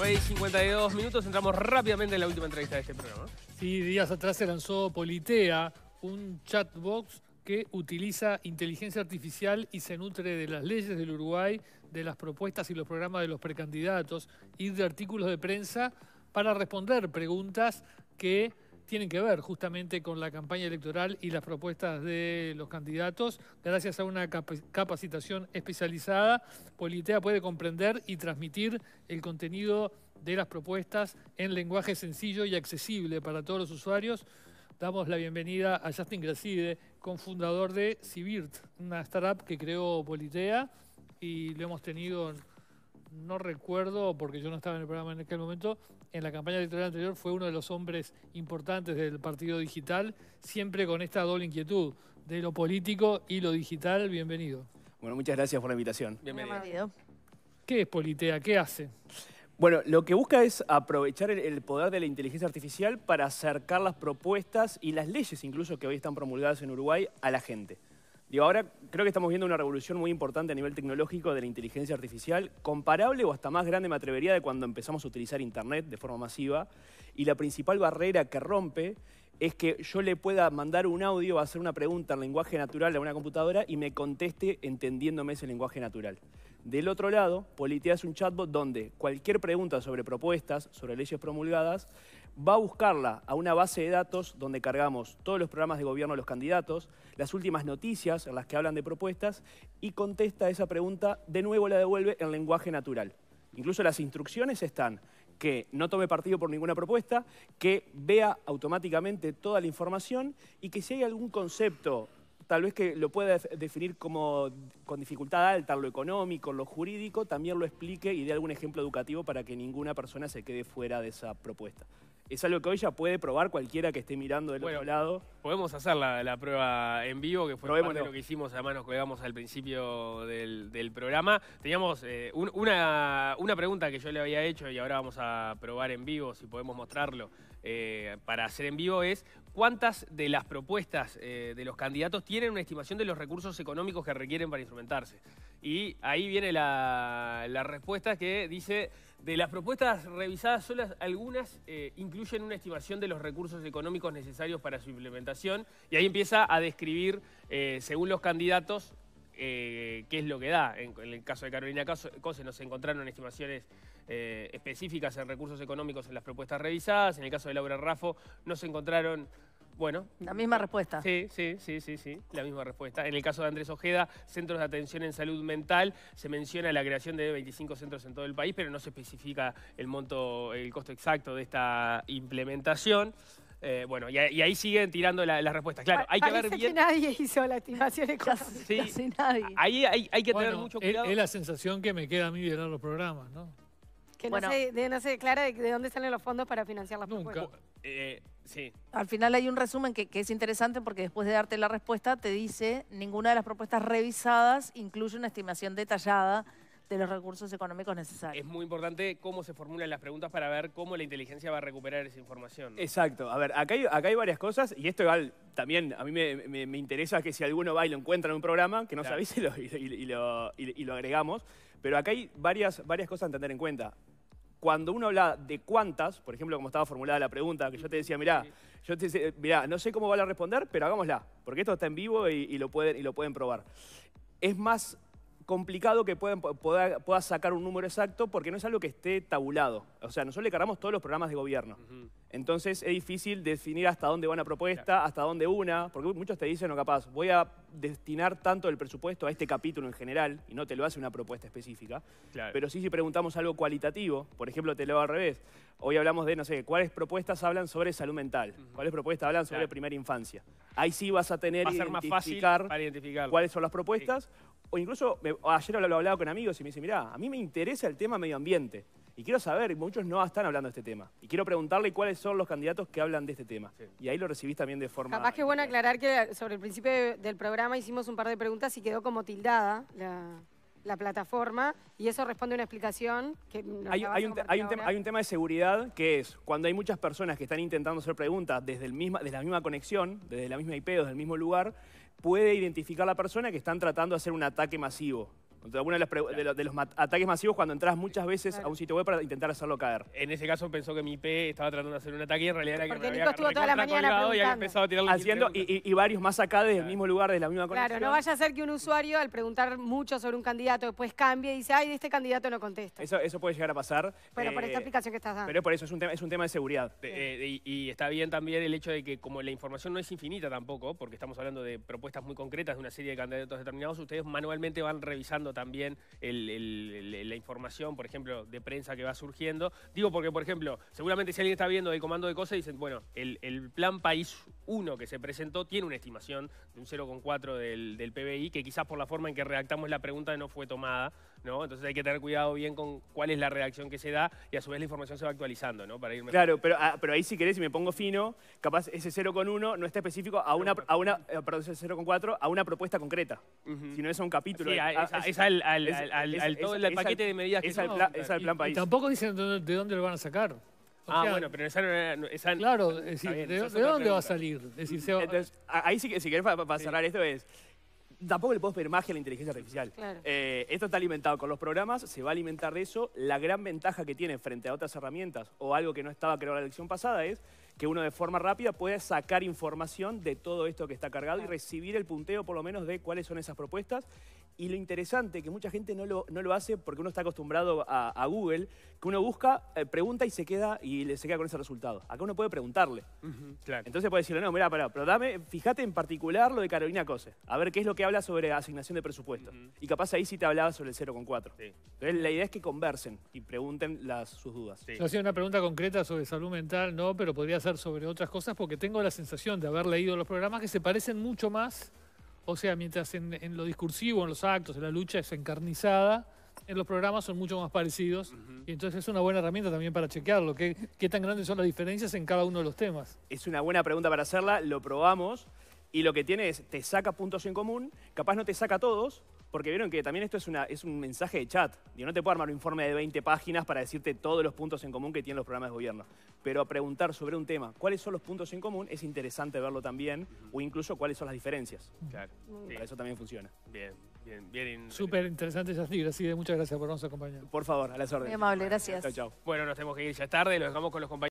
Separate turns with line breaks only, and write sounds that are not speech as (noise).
9 52 minutos, entramos rápidamente en la última entrevista de este programa.
Sí, días atrás se lanzó Politea, un chatbox que utiliza inteligencia artificial y se nutre de las leyes del Uruguay, de las propuestas y los programas de los precandidatos y de artículos de prensa para responder preguntas que tienen que ver justamente con la campaña electoral y las propuestas de los candidatos. Gracias a una capacitación especializada, Politea puede comprender y transmitir el contenido de las propuestas en lenguaje sencillo y accesible para todos los usuarios. Damos la bienvenida a Justin Gracide, cofundador de Civirt, una startup que creó Politea y lo hemos tenido, no recuerdo porque yo no estaba en el programa en aquel momento, en la campaña electoral anterior fue uno de los hombres importantes del Partido Digital, siempre con esta doble inquietud de lo político y lo digital. Bienvenido.
Bueno, muchas gracias por la invitación.
Bienvenido. ¿Qué es Politea? ¿Qué hace? Bueno,
lo que busca es aprovechar el poder de la inteligencia artificial para acercar las propuestas y las leyes incluso que hoy están promulgadas en Uruguay a la gente. Digo, ahora creo que estamos viendo una revolución muy importante a nivel tecnológico de la inteligencia artificial, comparable o hasta más grande, me atrevería, de cuando empezamos a utilizar Internet de forma masiva. Y la principal barrera que rompe es que yo le pueda mandar un audio, o hacer una pregunta en lenguaje natural a una computadora y me conteste entendiéndome ese lenguaje natural. Del otro lado, Politea es un chatbot donde cualquier pregunta sobre propuestas, sobre leyes promulgadas, va a buscarla a una base de datos donde cargamos todos los programas de gobierno de los candidatos, las últimas noticias en las que hablan de propuestas y contesta esa pregunta, de nuevo la devuelve en lenguaje natural. Incluso las instrucciones están que no tome partido por ninguna propuesta, que vea automáticamente toda la información y que si hay algún concepto tal vez que lo pueda definir como con dificultad alta, lo económico, lo jurídico, también lo explique y dé algún ejemplo educativo para que ninguna persona se quede fuera de esa propuesta es algo que hoy ya puede probar cualquiera que esté mirando del otro lado.
Podemos hacer la, prueba en vivo, que fue lo que hicimos, además nos colgamos al principio del, programa. Teníamos eh, una, pregunta que yo le había hecho y ahora vamos a probar en vivo, si podemos mostrarlo, eh, para hacer en vivo es ¿Cuántas de las propuestas eh, de los candidatos tienen una estimación de los recursos económicos que requieren para instrumentarse? Y ahí viene la, respuesta que dice, de las propuestas revisadas, solo algunas eh, incluyen una estimación de los recursos económicos necesarios para su implementación. Y ahí empieza a describir, eh, según los candidatos, qué es lo que da. En, el caso de Carolina Cose nos encontraron estimaciones eh, específicas en recursos económicos en las propuestas revisadas. En el caso de Laura Raffo no se encontraron bueno. La misma respuesta. Sí, sí, sí, sí, sí, la misma respuesta. En el caso de Andrés Ojeda, centros de atención en salud mental, se menciona la creación de 25 centros en todo el país, pero no se especifica el monto, el costo exacto de esta implementación. Eh, bueno, y, ahí siguen
tirando las respuestas. Claro, hay que ver bien. nadie hizo la estimación Sí, (laughs) (laughs) nadie. Ahí hay, que tener mucho cuidado. Es, la sensación que me queda a mí de ver los programas, ¿no? Que no, se,
no, sé declara de, dónde salen los fondos para financiar las pues, nunca. Pues.
Eh, sí.
Al final hay un resumen que, es interesante porque después de darte la respuesta te dice ninguna de las propuestas revisadas incluye una estimación detallada de los recursos económicos necesarios. Es muy importante cómo se formulan las preguntas para ver cómo la inteligencia va a recuperar esa información.
Exacto. A ver, acá hay, hay varias cosas y esto igual también a mí me, interesa que si alguno va y lo encuentra en un programa, que no sabéis y lo, agregamos. Pero acá hay varias, varias cosas a tener en cuenta cuando uno habla de cuántas, por ejemplo, como estaba formulada la pregunta, que yo te decía, mirá, yo te no sé cómo va a responder, pero hagámosla, porque esto está en vivo y, y, lo, pueden, y lo pueden probar. Es más complicado que puedan, pueda, sacar un número exacto porque no es algo que esté tabulado. O sea, nosotros le cargamos todos los programas de gobierno. Entonces es difícil definir hasta dónde va una propuesta, hasta dónde una, porque muchos te dicen, no capaz, voy a destinar tanto del presupuesto a este capítulo en general y no te lo hace una propuesta específica. Pero sí si preguntamos algo cualitativo, por ejemplo, te lo hago al revés. Hoy hablamos de, no sé, cuáles propuestas hablan sobre salud mental, cuáles propuestas hablan sobre primera infancia. Ahí sí vas a tener que identificar cuáles son las propuestas o incluso ayer lo, lo, hablaba con amigos y me dice, mira a mí me interesa el tema medio ambiente. Y quiero saber, muchos no están hablando de este tema. Y quiero preguntarle cuáles son los candidatos que hablan de este tema. Y ahí lo recibís también de forma... Capaz
que es bueno aclarar que sobre el principio del programa hicimos un par de preguntas y quedó como tildada la la plataforma y eso responde a una explicación que... Hay, hay un, hay
un tema, de seguridad que es cuando hay muchas personas que están intentando hacer preguntas desde, el desde la misma conexión, desde la misma IP o desde el mismo lugar, puede identificar la persona que están tratando de hacer un ataque masivo de, de, los ataques masivos cuando entras muchas veces a un sitio web para intentar hacerlo caer. En ese caso pensó que mi IP estaba tratando de hacer un ataque y en realidad era
que Porque estuvo toda la
mañana y
Haciendo y, varios más acá desde el mismo lugar, de la misma conexión. Claro, no vaya a
ser que un usuario al preguntar mucho sobre un candidato después cambie y dice, ay, de este candidato no contesta.
Eso, puede llegar a pasar. Pero por esta eh, aplicación que estás dando. Pero por eso es un tema, es un tema de seguridad. Eh, y está bien también el hecho de que como la información
no es infinita tampoco, porque estamos hablando de propuestas muy concretas de una serie de candidatos determinados, ustedes manualmente van revisando también la información, por ejemplo, de prensa que va surgiendo. Digo porque, por ejemplo, seguramente si alguien está viendo el comando de cosas, dicen, bueno, el, plan país 1 que se presentó tiene una estimación de un 0,4 del, del PBI, que quizás por la forma en que redactamos la pregunta no fue tomada, ¿no? Entonces hay que tener cuidado bien con cuál es la reacción que se da y a su vez la información se va actualizando, ¿no? Para Claro,
ah, pero, ahí si querés, si me pongo fino, capaz ese 0,1 no está específico a una, a una, 0,4 eh, a una propuesta concreta, Si no es a un capítulo. a,
al, es, el paquete de medidas que es, plan país. Y tampoco
dicen de dónde lo van a sacar. ah, bueno,
pero esa no era...
claro, es decir, ¿de, dónde va a salir?
Entonces, ahí sí que, si querés, para, cerrar esto es... Tampoco le puedo pedir magia a la inteligencia artificial. Eh, esto está alimentado con los programas, se va a alimentar de eso. La gran ventaja que tiene frente a otras herramientas o algo que no estaba en la elección pasada es que uno de forma rápida puede sacar información de todo esto que está cargado y recibir el punteo por lo menos de cuáles son esas propuestas. Y lo interesante, que mucha gente no lo, no lo hace porque uno está acostumbrado a, Google, que uno busca, eh, pregunta y se queda y se queda con ese resultado. Acá uno puede preguntarle. Entonces puede decirle, no, mira, pará, pero dame, fíjate en particular lo de Carolina Cose, a ver qué es lo que habla sobre asignación de presupuesto. Y capaz ahí sí te hablaba sobre el 0,4. la idea es que conversen y pregunten las, sus dudas.
Yo hacía una pregunta concreta sobre salud mental, no, pero podría ser sobre otras cosas porque tengo la sensación de haber leído los programas que se parecen mucho más, o sea, mientras en, lo discursivo, en los actos, en la lucha es encarnizada, en los programas son mucho más parecidos y entonces es una buena herramienta también para chequearlo, que qué tan grandes son las diferencias en cada uno de los temas. Es una buena pregunta para hacerla, lo
probamos y lo que tiene es, te saca puntos en común, capaz no te saca todos, porque vieron que también esto es, una, es un mensaje de chat. Yo no te puedo armar un informe de 20 páginas para decirte todos los puntos en común que tienen los programas de gobierno, pero preguntar sobre un tema cuáles son los puntos en común es interesante verlo también, o incluso cuáles son las diferencias. Claro. Mm. eso también funciona.
Bien, bien,
bien.
Súper interesante Yacir. Así de muchas gracias por nos acompañar.
Por favor, a las órdenes. Muy amable, gracias. Chao, chao. Bueno, nos
tenemos que ir ya tarde, Nos dejamos con los compañeros.